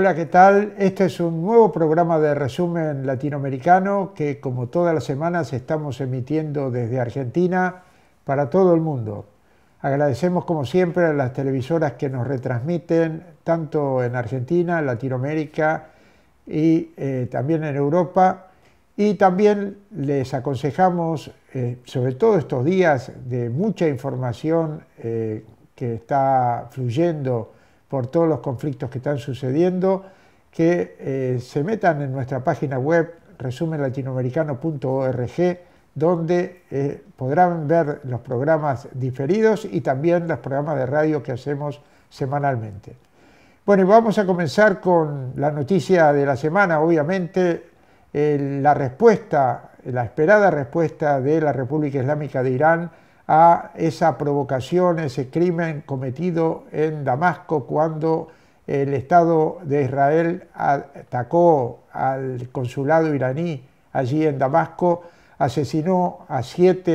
Hola, ¿qué tal? Este es un nuevo programa de resumen latinoamericano que como todas las semanas estamos emitiendo desde Argentina para todo el mundo. Agradecemos como siempre a las televisoras que nos retransmiten tanto en Argentina, Latinoamérica y eh, también en Europa. Y también les aconsejamos, eh, sobre todo estos días de mucha información eh, que está fluyendo por todos los conflictos que están sucediendo, que eh, se metan en nuestra página web resumenlatinoamericano.org, donde eh, podrán ver los programas diferidos y también los programas de radio que hacemos semanalmente. Bueno, vamos a comenzar con la noticia de la semana, obviamente, la respuesta, la esperada respuesta de la República Islámica de Irán a esa provocación, ese crimen cometido en Damasco cuando el Estado de Israel atacó al consulado iraní allí en Damasco, asesinó a siete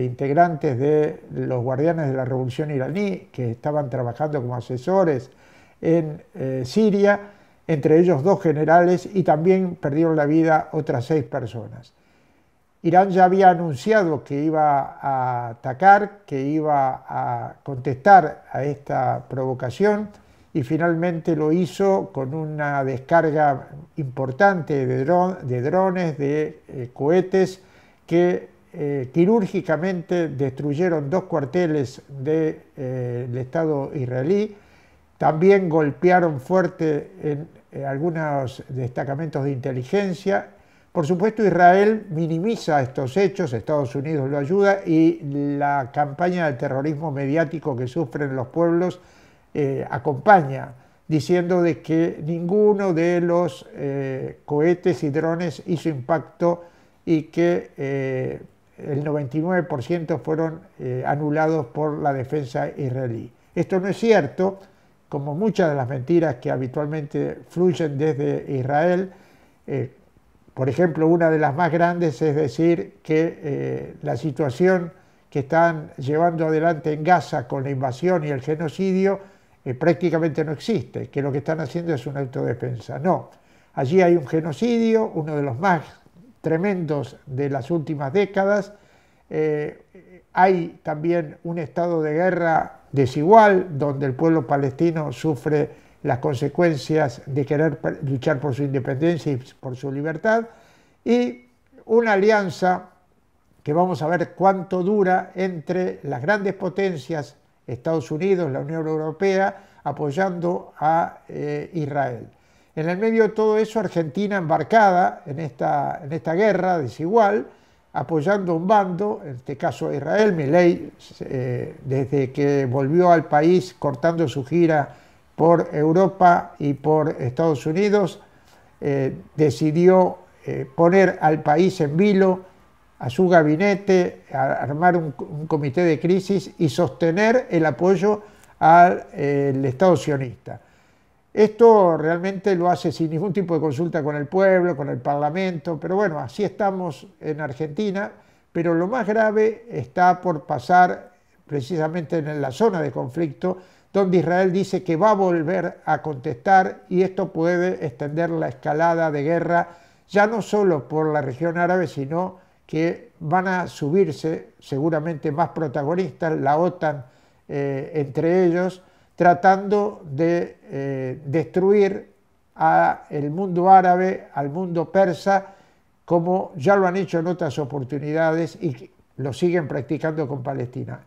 eh, integrantes de los guardianes de la revolución iraní que estaban trabajando como asesores en eh, Siria, entre ellos dos generales, y también perdieron la vida otras seis personas. Irán ya había anunciado que iba a atacar, que iba a contestar a esta provocación y finalmente lo hizo con una descarga importante de, drones, de eh, cohetes que eh, quirúrgicamente destruyeron dos cuarteles del de, eh, Estado israelí, también golpearon fuerte en algunos destacamentos de inteligencia por supuesto, Israel minimiza estos hechos, Estados Unidos lo ayuda y la campaña de terrorismo mediático que sufren los pueblos eh, acompaña, diciendo de que ninguno de los eh, cohetes y drones hizo impacto y que eh, el 99% fueron anulados por la defensa israelí. Esto no es cierto, como muchas de las mentiras que habitualmente fluyen desde Israel. Por ejemplo, una de las más grandes es decir que eh, la situación que están llevando adelante en Gaza con la invasión y el genocidio eh, prácticamente no existe, que lo que están haciendo es una autodefensa. No, allí hay un genocidio, uno de los más tremendos de las últimas décadas. Eh, hay también un estado de guerra desigual donde el pueblo palestino sufre las consecuencias de querer luchar por su independencia y por su libertad, y una alianza que vamos a ver cuánto dura entre las grandes potencias, Estados Unidos, la Unión Europea, apoyando a eh, Israel. En el medio de todo eso, Argentina embarcada en esta, en esta guerra desigual, apoyando un bando, en este caso Israel, Milei, eh, desde que volvió al país cortando su gira por Europa y por Estados Unidos, eh, decidió eh, poner al país en vilo, a su gabinete, a armar un, comité de crisis y sostener el apoyo al Estado sionista. Esto realmente lo hace sin ningún tipo de consulta con el pueblo, con el Parlamento, pero bueno, así estamos en Argentina, pero lo más grave está por pasar precisamente en la zona de conflicto, donde Israel dice que va a volver a contestar y esto puede extender la escalada de guerra ya no solo por la región árabe, sino que van a subirse seguramente más protagonistas, la OTAN eh, entre ellos, tratando de eh, destruir al mundo árabe, al mundo persa, como ya lo han hecho en otras oportunidades y lo siguen practicando con Palestina.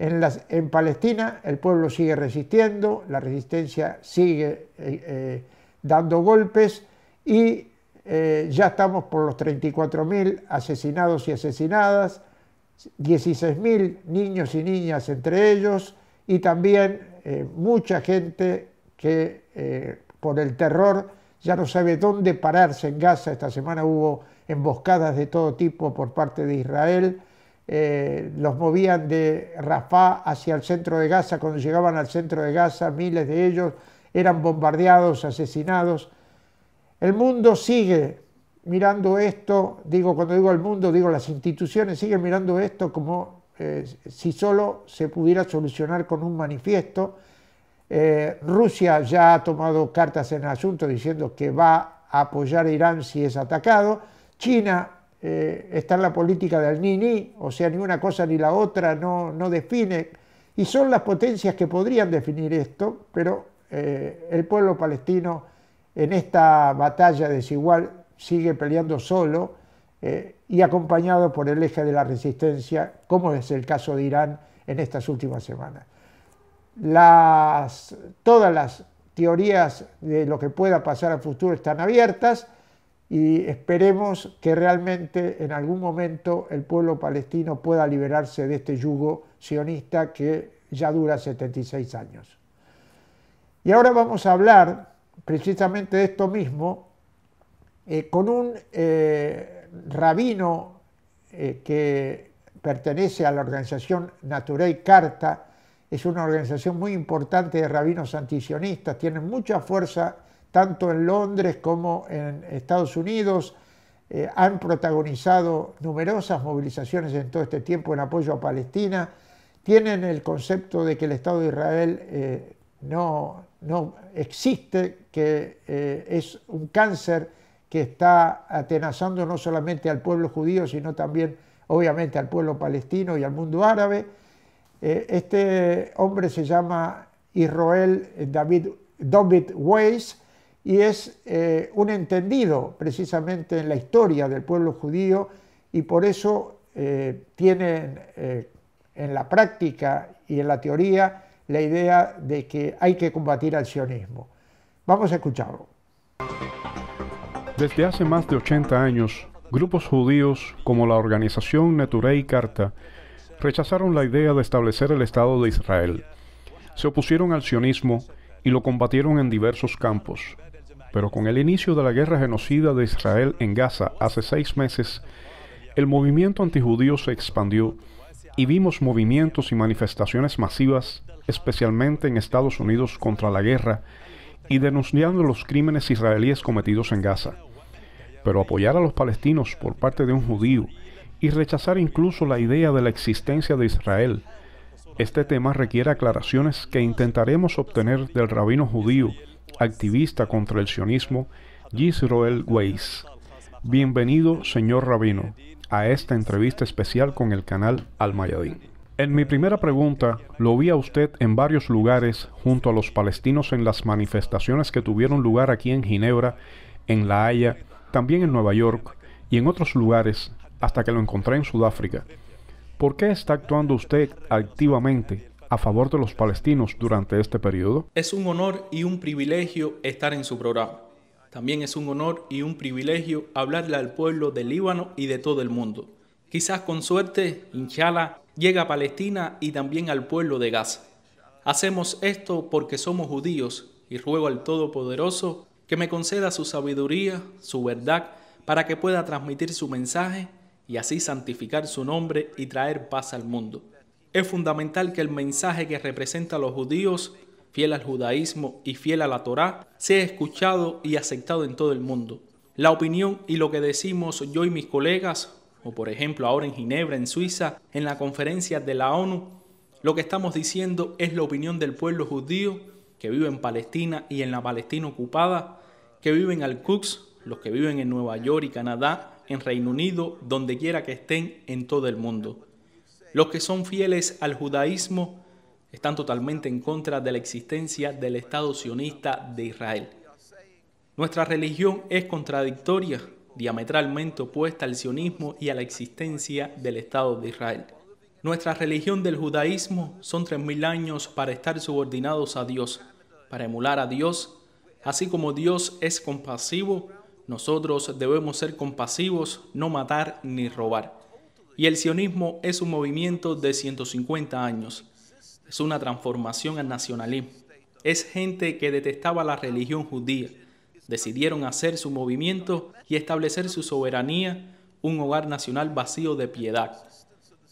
En, Palestina el pueblo sigue resistiendo, la resistencia sigue eh, eh, dando golpes y eh, ya estamos por los 34.000 asesinados y asesinadas, 16.000 niños y niñas entre ellos y también mucha gente que por el terror ya no sabe dónde pararse en Gaza. Esta semana hubo emboscadas de todo tipo por parte de Israel eh, los movían de Rafah hacia el centro de Gaza, cuando llegaban al centro de Gaza, miles de ellos eran bombardeados, asesinados. El mundo sigue mirando esto, digo cuando digo el mundo, digo las instituciones, siguen mirando esto como eh, si solo se pudiera solucionar con un manifiesto. Eh, Rusia ya ha tomado cartas en el asunto diciendo que va a apoyar a Irán si es atacado. China eh, está en la política del Nini, o sea, ni una cosa ni la otra no, no define. Y son las potencias que podrían definir esto, pero eh, el pueblo palestino en esta batalla desigual sigue peleando solo eh, y acompañado por el eje de la resistencia, como es el caso de Irán en estas últimas semanas. todas las teorías de lo que pueda pasar al futuro están abiertas y esperemos que realmente en algún momento el pueblo palestino pueda liberarse de este yugo sionista que ya dura 76 años. Y ahora vamos a hablar precisamente de esto mismo eh, con un eh, rabino eh, que pertenece a la organización Naturei Carta, es una organización muy importante de rabinos antisionistas, tienen mucha fuerza tanto en Londres como en Estados Unidos, eh, han protagonizado numerosas movilizaciones en todo este tiempo en apoyo a Palestina, tienen el concepto de que el Estado de Israel eh, no, no, existe, que eh, es un cáncer que está atenazando no solamente al pueblo judío, sino también obviamente al pueblo palestino y al mundo árabe. este hombre se llama Israel David, David Weiss, y es eh, un entendido precisamente en la historia del pueblo judío y por eso eh, tienen eh, en la práctica y en la teoría la idea de que hay que combatir al sionismo. Vamos a escucharlo. Desde hace más de 80 años, grupos judíos como la organización Neturei Carta rechazaron la idea de establecer el Estado de Israel. Se opusieron al sionismo y lo combatieron en diversos campos, pero con el inicio de la guerra genocida de Israel en Gaza hace seis meses, el movimiento antijudío se expandió y vimos movimientos y manifestaciones masivas, especialmente en Estados Unidos contra la guerra y denunciando los crímenes israelíes cometidos en Gaza. Pero apoyar a los palestinos por parte de un judío y rechazar incluso la idea de la existencia de Israel, este tema requiere aclaraciones que intentaremos obtener del rabino judío activista contra el sionismo, Yisroel Weiss. Bienvenido, señor Rabino, a esta entrevista especial con el canal Al En mi primera pregunta, lo vi a usted en varios lugares junto a los palestinos en las manifestaciones que tuvieron lugar aquí en Ginebra, en La Haya, también en Nueva York y en otros lugares hasta que lo encontré en Sudáfrica. ¿Por qué está actuando usted activamente a favor de los palestinos durante este periodo? Es un honor y un privilegio estar en su programa. También es un honor y un privilegio hablarle al pueblo del Líbano y de todo el mundo. Quizás con suerte, inshallah, llega a Palestina y también al pueblo de Gaza. Hacemos esto porque somos judíos y ruego al Todopoderoso que me conceda su sabiduría, su verdad, para que pueda transmitir su mensaje y así santificar su nombre y traer paz al mundo. Es fundamental que el mensaje que representa a los judíos, fiel al judaísmo y fiel a la Torá, sea escuchado y aceptado en todo el mundo. La opinión y lo que decimos yo y mis colegas, o por ejemplo ahora en Ginebra, en Suiza, en la conferencia de la ONU, lo que estamos diciendo es la opinión del pueblo judío que vive en Palestina y en la Palestina ocupada, que viven Al-Quds, los que viven en Nueva York y Canadá, en Reino Unido, donde quiera que estén en todo el mundo. Los que son fieles al judaísmo están totalmente en contra de la existencia del Estado sionista de Israel. Nuestra religión es contradictoria, diametralmente opuesta al sionismo y a la existencia del Estado de Israel. Nuestra religión del judaísmo son 3.000 años para estar subordinados a Dios, para emular a Dios. Así como Dios es compasivo, nosotros debemos ser compasivos, no matar ni robar. Y el sionismo es un movimiento de 150 años. Es una transformación al nacionalismo. Es gente que detestaba la religión judía. Decidieron hacer su movimiento y establecer su soberanía, un hogar nacional vacío de piedad.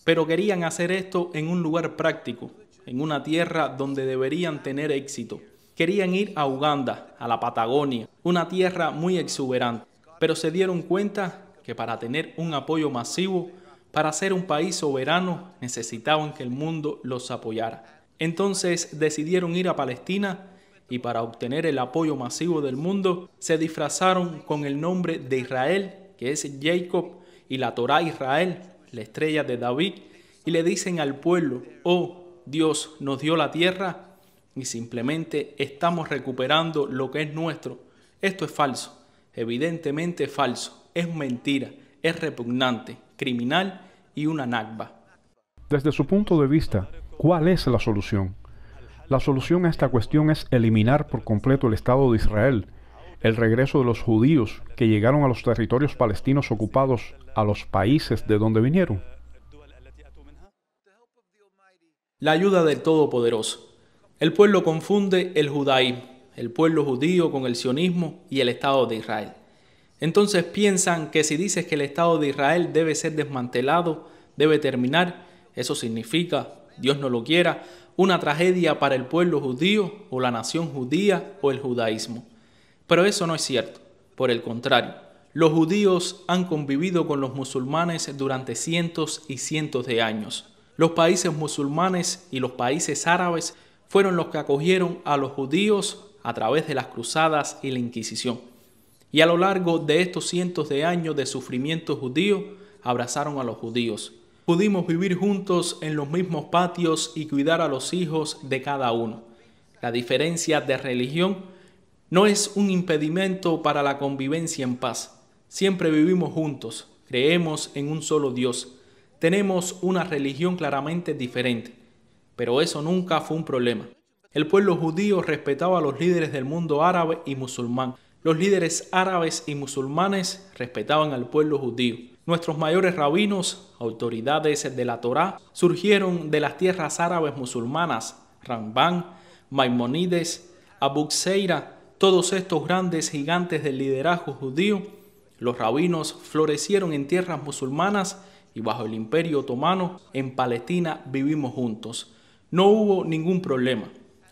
Pero querían hacer esto en un lugar práctico, en una tierra donde deberían tener éxito. Querían ir a Uganda, a la Patagonia, una tierra muy exuberante, pero se dieron cuenta que para tener un apoyo masivo para ser un país soberano necesitaban que el mundo los apoyara. Entonces decidieron ir a Palestina y para obtener el apoyo masivo del mundo se disfrazaron con el nombre de Israel, que es Jacob, y la Torá Israel, la estrella de David, y le dicen al pueblo, oh, Dios nos dio la tierra y simplemente estamos recuperando lo que es nuestro. Esto es falso, evidentemente falso, es mentira, es repugnante, criminal y una Nakba. Desde su punto de vista, ¿cuál es la solución? La solución a esta cuestión es eliminar por completo el Estado de Israel, el regreso de los judíos que llegaron a los territorios palestinos ocupados, a los países de donde vinieron. La ayuda del Todopoderoso. El pueblo confunde el judaísmo, el pueblo judío con el sionismo y el Estado de Israel. Entonces piensan que si dices que el Estado de Israel debe ser desmantelado, debe terminar, eso significa, Dios no lo quiera, una tragedia para el pueblo judío o la nación judía o el judaísmo. Pero eso no es cierto, por el contrario, los judíos han convivido con los musulmanes durante cientos y cientos de años. Los países musulmanes y los países árabes fueron los que acogieron a los judíos a través de las cruzadas y la Inquisición y a lo largo de estos cientos de años de sufrimiento judío, abrazaron a los judíos. Pudimos vivir juntos en los mismos patios y cuidar a los hijos de cada uno. La diferencia de religión no es un impedimento para la convivencia en paz. Siempre vivimos juntos, creemos en un solo Dios. Tenemos una religión claramente diferente, pero eso nunca fue un problema. El pueblo judío respetaba a los líderes del mundo árabe y musulmán, los líderes árabes y musulmanes respetaban al pueblo judío. Nuestros mayores rabinos, autoridades de la Torá, surgieron de las tierras árabes musulmanas, Ramban, Maimonides, Abuxeira, todos estos grandes gigantes del liderazgo judío, los rabinos florecieron en tierras musulmanas y bajo el imperio otomano en Palestina vivimos juntos. No hubo ningún problema.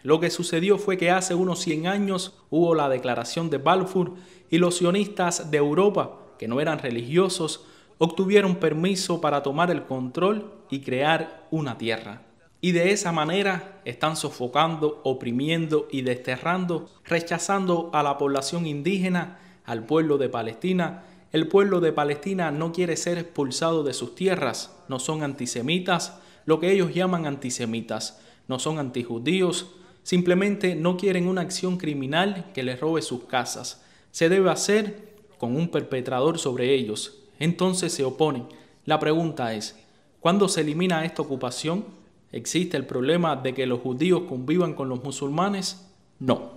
Lo que sucedió fue que hace unos 100 años hubo la declaración de Balfour y los sionistas de Europa, que no eran religiosos, obtuvieron permiso para tomar el control y crear una tierra. Y de esa manera están sofocando, oprimiendo y desterrando, rechazando a la población indígena, al pueblo de Palestina. El pueblo de Palestina no quiere ser expulsado de sus tierras, no son antisemitas, lo que ellos llaman antisemitas, no son antijudíos, Simplemente no quieren una acción criminal que les robe sus casas. Se debe hacer con un perpetrador sobre ellos. Entonces se oponen. La pregunta es, ¿cuándo se elimina esta ocupación? ¿Existe el problema de que los judíos convivan con los musulmanes? No.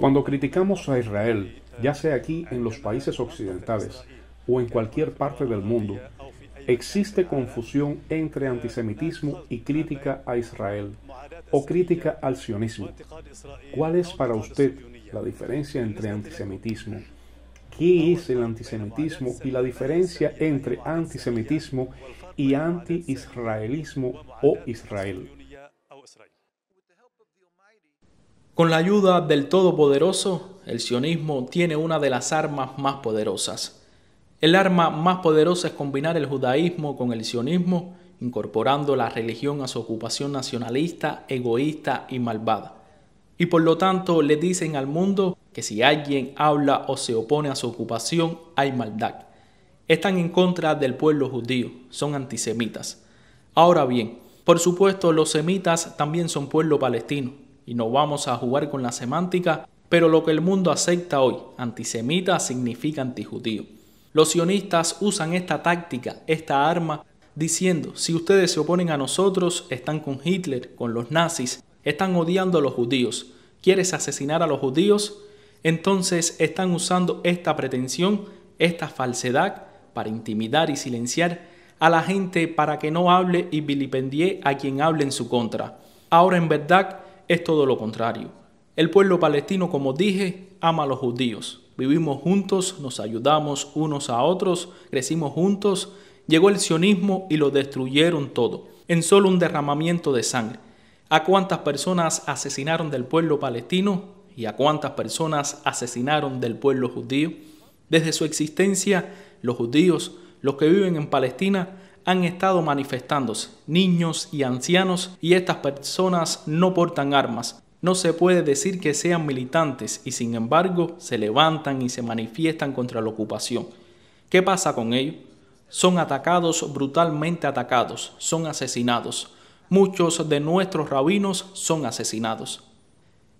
Cuando criticamos a Israel, ya sea aquí en los países occidentales o en cualquier parte del mundo, Existe confusión entre antisemitismo y crítica a Israel o crítica al sionismo. ¿Cuál es para usted la diferencia entre antisemitismo? ¿Qué es el antisemitismo y la diferencia entre antisemitismo y anti-israelismo o Israel? Con la ayuda del Todopoderoso, el sionismo tiene una de las armas más poderosas, el arma más poderosa es combinar el judaísmo con el sionismo, incorporando la religión a su ocupación nacionalista, egoísta y malvada. Y por lo tanto le dicen al mundo que si alguien habla o se opone a su ocupación, hay maldad. Están en contra del pueblo judío, son antisemitas. Ahora bien, por supuesto los semitas también son pueblo palestino, y no vamos a jugar con la semántica, pero lo que el mundo acepta hoy, antisemita, significa antijudío. Los sionistas usan esta táctica, esta arma, diciendo, si ustedes se oponen a nosotros, están con Hitler, con los nazis, están odiando a los judíos, quieres asesinar a los judíos, entonces están usando esta pretensión, esta falsedad, para intimidar y silenciar a la gente para que no hable y vilipendie a quien hable en su contra. Ahora en verdad es todo lo contrario. El pueblo palestino, como dije, ama a los judíos vivimos juntos, nos ayudamos unos a otros, crecimos juntos, llegó el sionismo y lo destruyeron todo, en solo un derramamiento de sangre. ¿A cuántas personas asesinaron del pueblo palestino y a cuántas personas asesinaron del pueblo judío? Desde su existencia, los judíos, los que viven en Palestina, han estado manifestándose, niños y ancianos, y estas personas no portan armas, no se puede decir que sean militantes y sin embargo se levantan y se manifiestan contra la ocupación. ¿Qué pasa con ellos? Son atacados, brutalmente atacados, son asesinados. Muchos de nuestros rabinos son asesinados.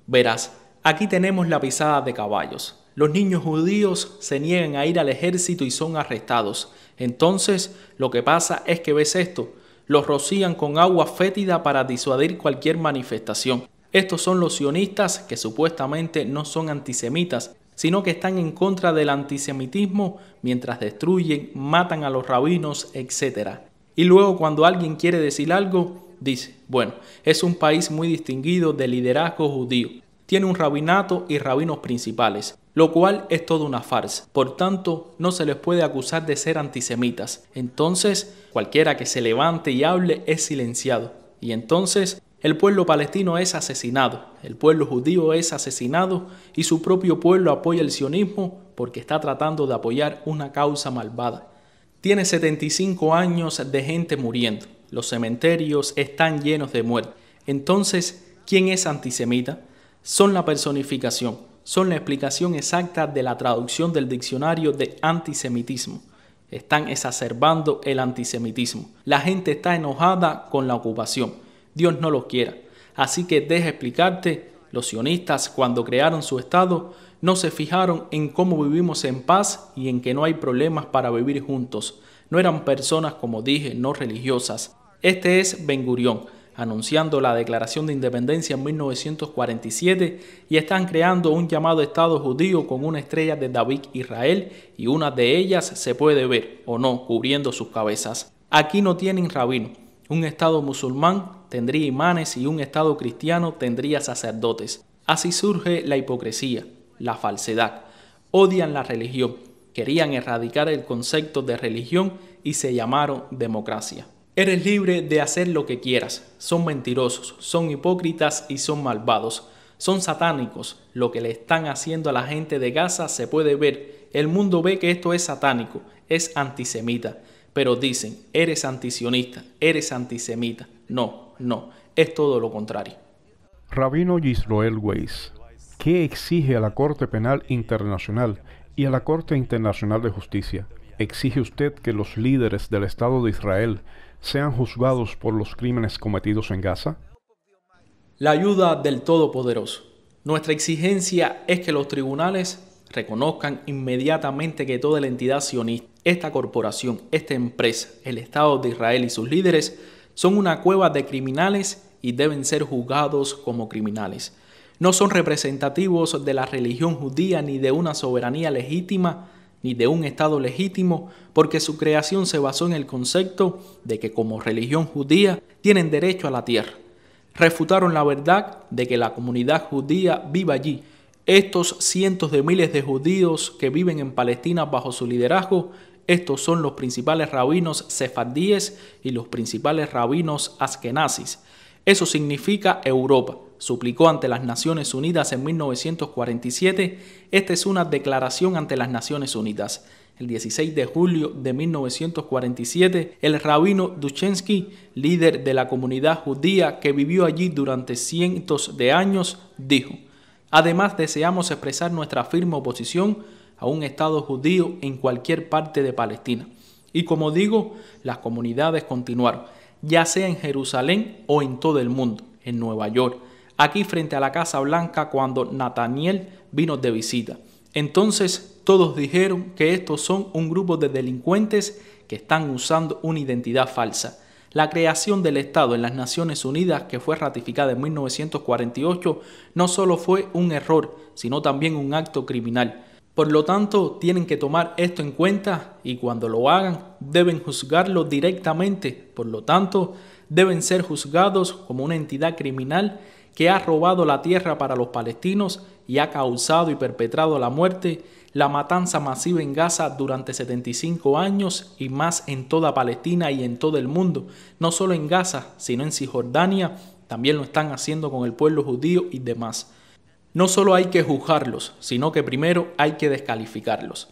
Verás, aquí tenemos la pisada de caballos. Los niños judíos se niegan a ir al ejército y son arrestados. Entonces, lo que pasa es que ves esto, los rocían con agua fétida para disuadir cualquier manifestación. Estos son los sionistas que supuestamente no son antisemitas, sino que están en contra del antisemitismo mientras destruyen, matan a los rabinos, etc. Y luego cuando alguien quiere decir algo, dice, bueno, es un país muy distinguido de liderazgo judío, tiene un rabinato y rabinos principales, lo cual es toda una farsa. Por tanto, no se les puede acusar de ser antisemitas. Entonces, cualquiera que se levante y hable es silenciado. Y entonces el pueblo palestino es asesinado, el pueblo judío es asesinado y su propio pueblo apoya el sionismo porque está tratando de apoyar una causa malvada. Tiene 75 años de gente muriendo, los cementerios están llenos de muertes. Entonces, ¿quién es antisemita? Son la personificación, son la explicación exacta de la traducción del diccionario de antisemitismo. Están exacerbando el antisemitismo. La gente está enojada con la ocupación Dios no lo quiera. Así que deja explicarte, los sionistas cuando crearon su Estado no se fijaron en cómo vivimos en paz y en que no hay problemas para vivir juntos. No eran personas, como dije, no religiosas. Este es Ben Gurión, anunciando la declaración de independencia en 1947 y están creando un llamado Estado judío con una estrella de David Israel y una de ellas se puede ver, o no, cubriendo sus cabezas. Aquí no tienen rabino, un Estado musulmán tendría imanes y un Estado cristiano tendría sacerdotes. Así surge la hipocresía, la falsedad. Odian la religión, querían erradicar el concepto de religión y se llamaron democracia. Eres libre de hacer lo que quieras. Son mentirosos, son hipócritas y son malvados. Son satánicos. Lo que le están haciendo a la gente de Gaza se puede ver. El mundo ve que esto es satánico, es antisemita. Pero dicen, eres antisionista, eres antisemita. No, no, es todo lo contrario. Rabino Yisroel Weiss, ¿qué exige a la Corte Penal Internacional y a la Corte Internacional de Justicia? ¿Exige usted que los líderes del Estado de Israel sean juzgados por los crímenes cometidos en Gaza? La ayuda del Todopoderoso. Nuestra exigencia es que los tribunales reconozcan inmediatamente que toda la entidad sionista, esta corporación, esta empresa, el Estado de Israel y sus líderes son una cueva de criminales y deben ser juzgados como criminales. No son representativos de la religión judía ni de una soberanía legítima ni de un Estado legítimo, porque su creación se basó en el concepto de que como religión judía tienen derecho a la tierra. Refutaron la verdad de que la comunidad judía vive allí. Estos cientos de miles de judíos que viven en Palestina bajo su liderazgo estos son los principales rabinos sefardíes y los principales rabinos askenazis. Eso significa Europa. Suplicó ante las Naciones Unidas en 1947. Esta es una declaración ante las Naciones Unidas. El 16 de julio de 1947, el rabino Duchensky, líder de la comunidad judía que vivió allí durante cientos de años, dijo, Además deseamos expresar nuestra firme oposición a un Estado judío en cualquier parte de Palestina. Y como digo, las comunidades continuaron, ya sea en Jerusalén o en todo el mundo, en Nueva York, aquí frente a la Casa Blanca cuando Nathaniel vino de visita. Entonces todos dijeron que estos son un grupo de delincuentes que están usando una identidad falsa. La creación del Estado en las Naciones Unidas, que fue ratificada en 1948, no solo fue un error, sino también un acto criminal por lo tanto, tienen que tomar esto en cuenta y cuando lo hagan deben juzgarlo directamente. Por lo tanto, deben ser juzgados como una entidad criminal que ha robado la tierra para los palestinos y ha causado y perpetrado la muerte, la matanza masiva en Gaza durante 75 años y más en toda Palestina y en todo el mundo, no solo en Gaza, sino en Cisjordania, también lo están haciendo con el pueblo judío y demás. No solo hay que juzgarlos, sino que primero hay que descalificarlos.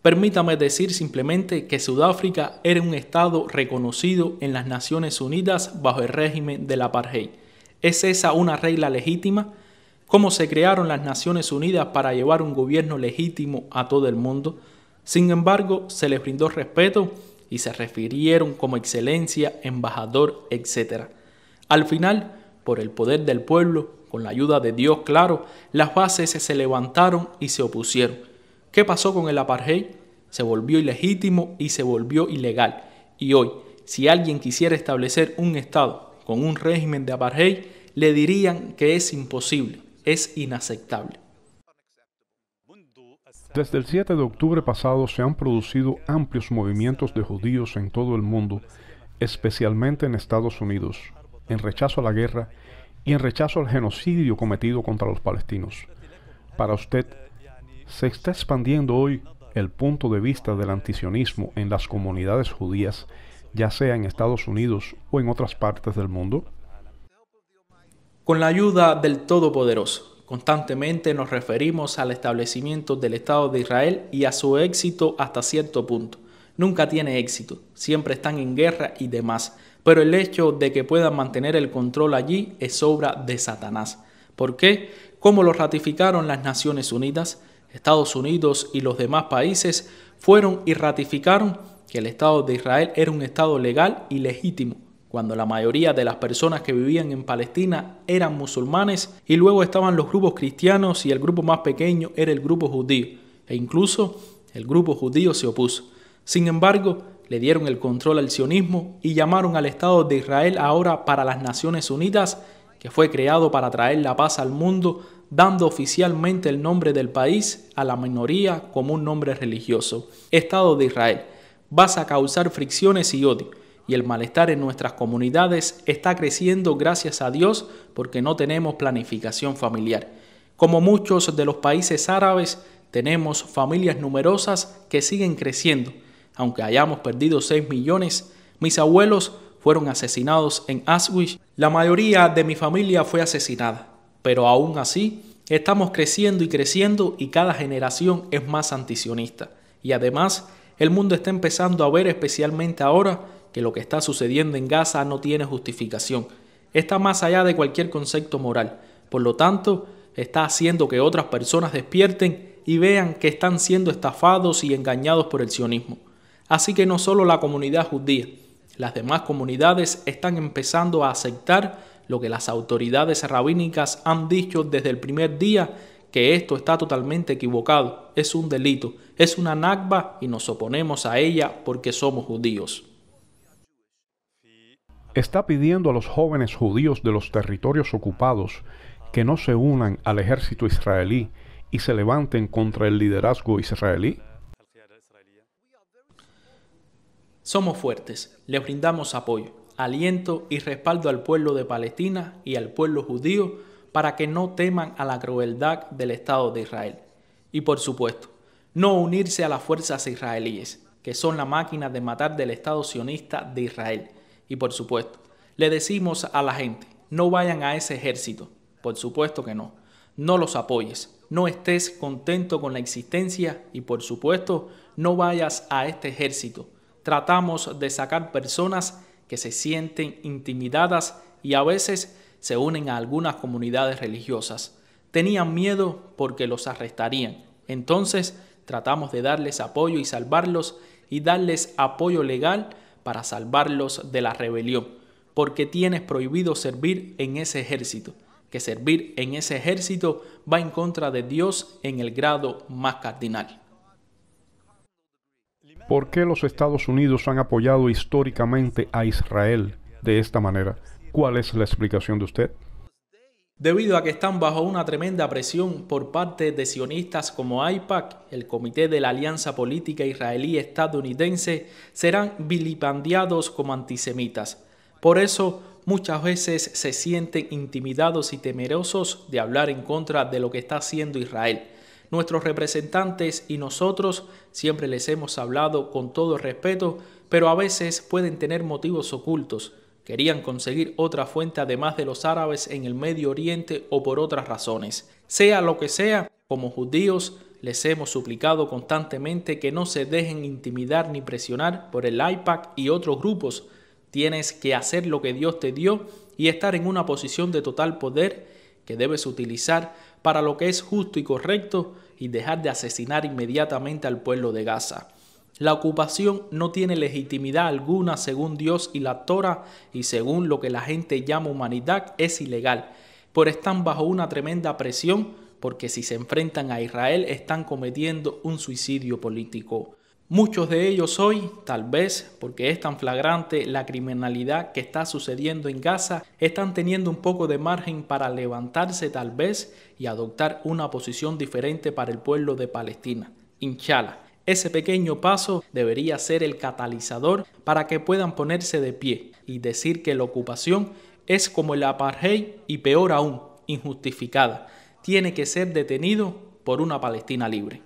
Permítame decir simplemente que Sudáfrica era un estado reconocido en las Naciones Unidas bajo el régimen del apartheid. ¿Es esa una regla legítima? ¿Cómo se crearon las Naciones Unidas para llevar un gobierno legítimo a todo el mundo? Sin embargo, se les brindó respeto y se refirieron como excelencia, embajador, etc. Al final, por el poder del pueblo, con la ayuda de Dios, claro, las bases se levantaron y se opusieron. ¿Qué pasó con el apartheid? Se volvió ilegítimo y se volvió ilegal. Y hoy, si alguien quisiera establecer un Estado con un régimen de apartheid, le dirían que es imposible, es inaceptable. Desde el 7 de octubre pasado se han producido amplios movimientos de judíos en todo el mundo, especialmente en Estados Unidos en rechazo a la guerra y en rechazo al genocidio cometido contra los palestinos. Para usted, se está expandiendo hoy el punto de vista del antisionismo en las comunidades judías, ya sea en Estados Unidos o en otras partes del mundo? Con la ayuda del Todopoderoso, constantemente nos referimos al establecimiento del Estado de Israel y a su éxito hasta cierto punto. Nunca tiene éxito, siempre están en guerra y demás. Pero el hecho de que puedan mantener el control allí es obra de Satanás. ¿Por qué? Como lo ratificaron las Naciones Unidas, Estados Unidos y los demás países fueron y ratificaron que el Estado de Israel era un Estado legal y legítimo, cuando la mayoría de las personas que vivían en Palestina eran musulmanes y luego estaban los grupos cristianos y el grupo más pequeño era el grupo judío, e incluso el grupo judío se opuso. Sin embargo, le dieron el control al sionismo y llamaron al Estado de Israel ahora para las Naciones Unidas, que fue creado para traer la paz al mundo, dando oficialmente el nombre del país a la minoría como un nombre religioso. Estado de Israel, vas a causar fricciones y odio, y el malestar en nuestras comunidades está creciendo gracias a Dios porque no tenemos planificación familiar. Como muchos de los países árabes, tenemos familias numerosas que siguen creciendo aunque hayamos perdido 6 millones, mis abuelos fueron asesinados en Auschwitz. La mayoría de mi familia fue asesinada, pero aún así estamos creciendo y creciendo y cada generación es más antisionista. Y además, el mundo está empezando a ver, especialmente ahora, que lo que está sucediendo en Gaza no tiene justificación. Está más allá de cualquier concepto moral. Por lo tanto, está haciendo que otras personas despierten y vean que están siendo estafados y engañados por el sionismo. Así que no solo la comunidad judía, las demás comunidades están empezando a aceptar lo que las autoridades rabínicas han dicho desde el primer día, que esto está totalmente equivocado, es un delito, es una nakba y nos oponemos a ella porque somos judíos. Está pidiendo a los jóvenes judíos de los territorios ocupados que no se unan al ejército israelí y se levanten contra el liderazgo israelí? Somos fuertes, les brindamos apoyo, aliento y respaldo al pueblo de Palestina y al pueblo judío para que no teman a la crueldad del Estado de Israel. Y por supuesto, no unirse a las fuerzas israelíes, que son la máquina de matar del Estado sionista de Israel. Y por supuesto, le decimos a la gente, no vayan a ese ejército. Por supuesto que no. No los apoyes, no estés contento con la existencia y por supuesto, no vayas a este ejército tratamos de sacar personas que se sienten intimidadas y a veces se unen a algunas comunidades religiosas. Tenían miedo porque los arrestarían. Entonces tratamos de darles apoyo y salvarlos y darles apoyo legal para salvarlos de la rebelión. Porque tienes prohibido servir en ese ejército. Que servir en ese ejército va en contra de Dios en el grado más cardinal. ¿Por qué los Estados Unidos han apoyado históricamente a Israel de esta manera? ¿Cuál es la explicación de usted? Debido a que están bajo una tremenda presión por parte de sionistas como AIPAC, el Comité de la Alianza Política Israelí-Estadounidense, serán vilipendiados como antisemitas. Por eso, muchas veces se sienten intimidados y temerosos de hablar en contra de lo que está haciendo Israel nuestros representantes y nosotros siempre les hemos hablado con todo respeto, pero a veces pueden tener motivos ocultos. Querían conseguir otra fuente además de los árabes en el Medio Oriente o por otras razones. Sea lo que sea, como judíos, les hemos suplicado constantemente que no se dejen intimidar ni presionar por el IPAC y otros grupos. Tienes que hacer lo que Dios te dio y estar en una posición de total poder que debes utilizar para lo que es justo y correcto y dejar de asesinar inmediatamente al pueblo de Gaza. La ocupación no tiene legitimidad alguna según Dios y la Torah y según lo que la gente llama humanidad es ilegal, por están bajo una tremenda presión porque si se enfrentan a Israel están cometiendo un suicidio político. Muchos de ellos hoy, tal vez porque es tan flagrante la criminalidad que está sucediendo en Gaza, están teniendo un poco de margen para levantarse tal vez y adoptar una posición diferente para el pueblo de Palestina. Inchala. Ese pequeño paso debería ser el catalizador para que puedan ponerse de pie y decir que la ocupación es como el apartheid y peor aún, injustificada. Tiene que ser detenido por una Palestina libre.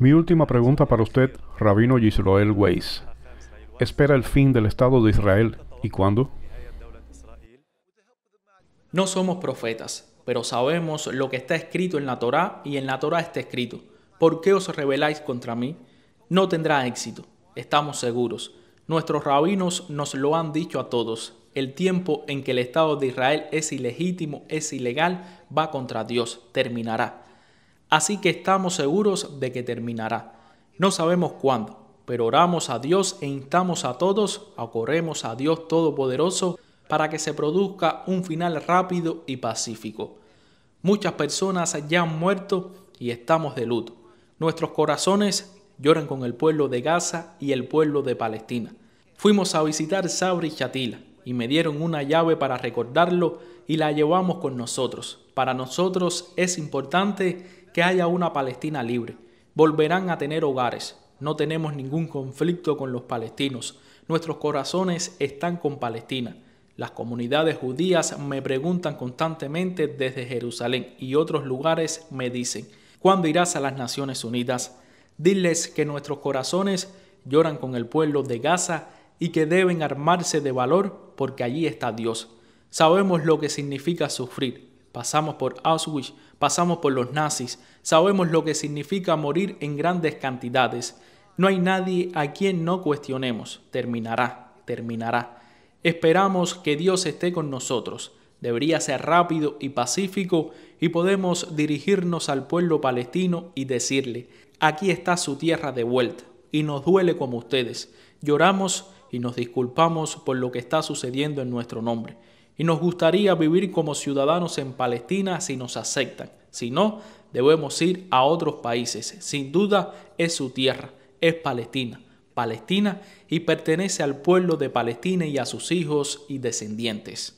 Mi última pregunta para usted, Rabino Yisroel Weiss. ¿Espera el fin del Estado de Israel y cuándo? No somos profetas, pero sabemos lo que está escrito en la Torá y en la Torá está escrito. ¿Por qué os rebeláis contra mí? No tendrá éxito, estamos seguros. Nuestros rabinos nos lo han dicho a todos. El tiempo en que el Estado de Israel es ilegítimo, es ilegal, va contra Dios, terminará. Así que estamos seguros de que terminará. No sabemos cuándo, pero oramos a Dios e instamos a todos, acorremos a Dios Todopoderoso para que se produzca un final rápido y pacífico. Muchas personas ya han muerto y estamos de luto. Nuestros corazones lloran con el pueblo de Gaza y el pueblo de Palestina. Fuimos a visitar Sabri y Chatila y me dieron una llave para recordarlo y la llevamos con nosotros. Para nosotros es importante que haya una Palestina libre. Volverán a tener hogares. No tenemos ningún conflicto con los palestinos. Nuestros corazones están con Palestina. Las comunidades judías me preguntan constantemente desde Jerusalén y otros lugares me dicen, ¿cuándo irás a las Naciones Unidas? Diles que nuestros corazones lloran con el pueblo de Gaza y que deben armarse de valor porque allí está Dios. Sabemos lo que significa sufrir, Pasamos por Auschwitz, pasamos por los nazis, sabemos lo que significa morir en grandes cantidades. No hay nadie a quien no cuestionemos. Terminará, terminará. Esperamos que Dios esté con nosotros. Debería ser rápido y pacífico y podemos dirigirnos al pueblo palestino y decirle, aquí está su tierra de vuelta y nos duele como ustedes. Lloramos y nos disculpamos por lo que está sucediendo en nuestro nombre y nos gustaría vivir como ciudadanos en Palestina si nos aceptan. Si no, debemos ir a otros países. Sin duda es su tierra, es Palestina. Palestina y pertenece al pueblo de Palestina y a sus hijos y descendientes.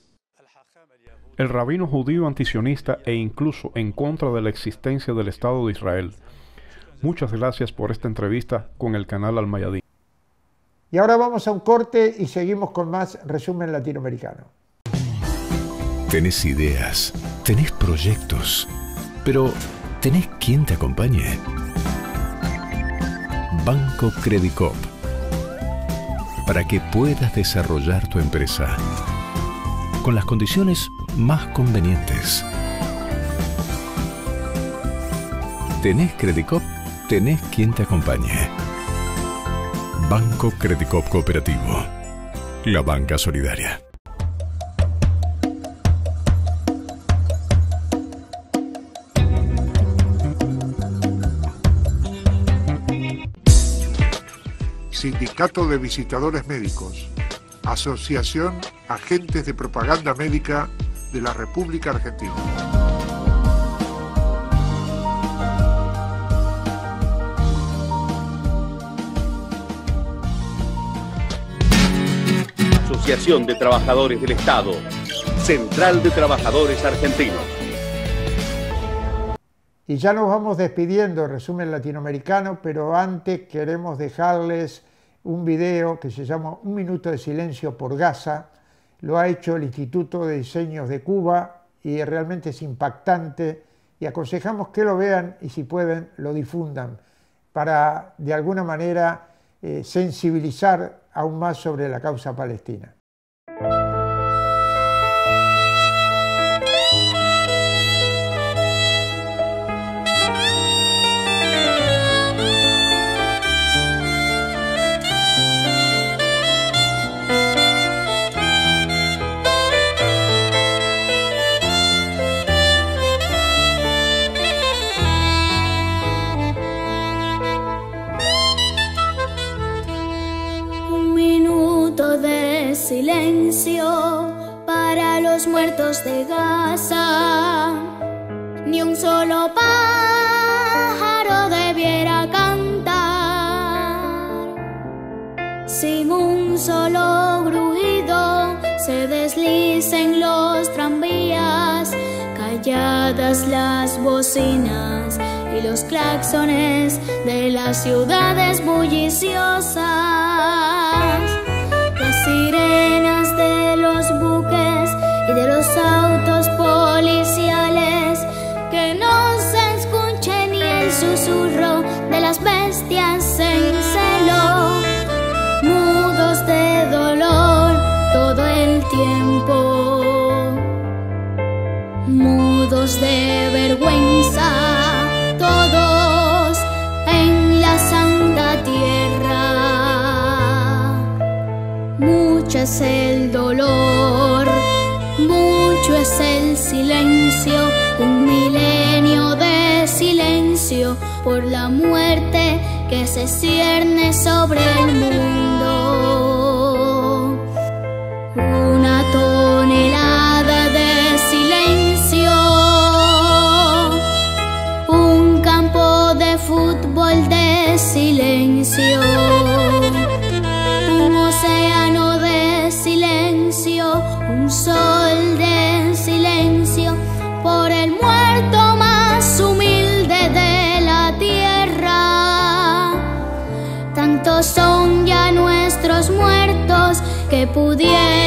El rabino judío antisionista e incluso en contra de la existencia del Estado de Israel. Muchas gracias por esta entrevista con el canal Almayadí. Y ahora vamos a un corte y seguimos con más resumen latinoamericano. Tenés ideas, tenés proyectos, pero ¿tenés quien te acompañe? Banco Credicop. Para que puedas desarrollar tu empresa con las condiciones más convenientes. ¿Tenés Credicop? Tenés quien te acompañe. Banco Credicop Cooperativo. La banca solidaria. Sindicato de Visitadores Médicos, Asociación Agentes de Propaganda Médica de la República Argentina. Asociación de Trabajadores del Estado, Central de Trabajadores Argentinos. Y ya nos vamos despidiendo, resumen latinoamericano, pero antes queremos dejarles un video que se llama Un minuto de silencio por Gaza. Lo ha hecho el Instituto de Diseños de Cuba y realmente es impactante y aconsejamos que lo vean y si pueden lo difundan para de alguna manera eh, sensibilizar aún más sobre la causa palestina. para los muertos de Gaza. Ni un solo pájaro debiera cantar. Sin un solo grujido se deslicen los tranvías, calladas las bocinas y los claxones de las ciudades bulliciosas. de los autos policiales que no se escuche ni el susurro de las bestias en celo, mudos de dolor todo el tiempo, mudos de vergüenza todos en la santa tierra. Muchas el por la muerte que se cierne sobre el mundo. Una tonelada de silencio, un campo de fútbol de silencio. pudiera.